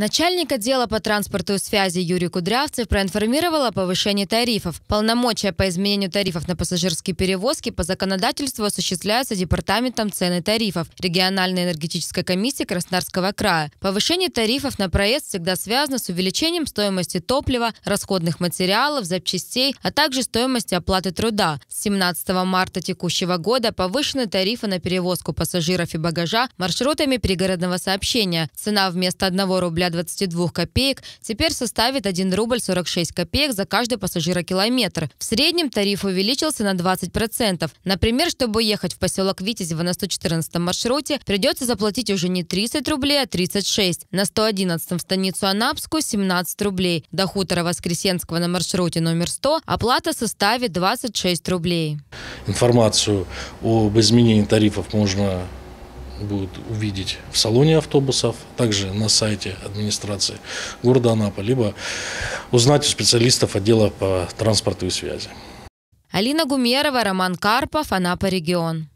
Начальник отдела по транспорту и связи Юрий Кудрявцев проинформировал о повышении тарифов. Полномочия по изменению тарифов на пассажирские перевозки по законодательству осуществляются Департаментом цены тарифов региональной энергетической комиссии Краснодарского края. Повышение тарифов на проезд всегда связано с увеличением стоимости топлива, расходных материалов, запчастей, а также стоимости оплаты труда. С 17 марта текущего года повышены тарифы на перевозку пассажиров и багажа маршрутами пригородного сообщения. Цена вместо 1 рубля 22 копеек теперь составит 1 рубль 46 копеек за каждый пассажирокилометр. В среднем тариф увеличился на 20%. Например, чтобы ехать в поселок Витязева на 114 маршруте, придется заплатить уже не 30 рублей, а 36. На 111 в станицу Анапскую 17 рублей. До хутора Воскресенского на маршруте номер 100 оплата составит 26 рублей. Информацию об изменении тарифов можно будут увидеть в салоне автобусов, также на сайте администрации города Анапа, либо узнать у специалистов отдела по транспорту и связи. Алина Гумерова, Роман Карпов, Анапа регион.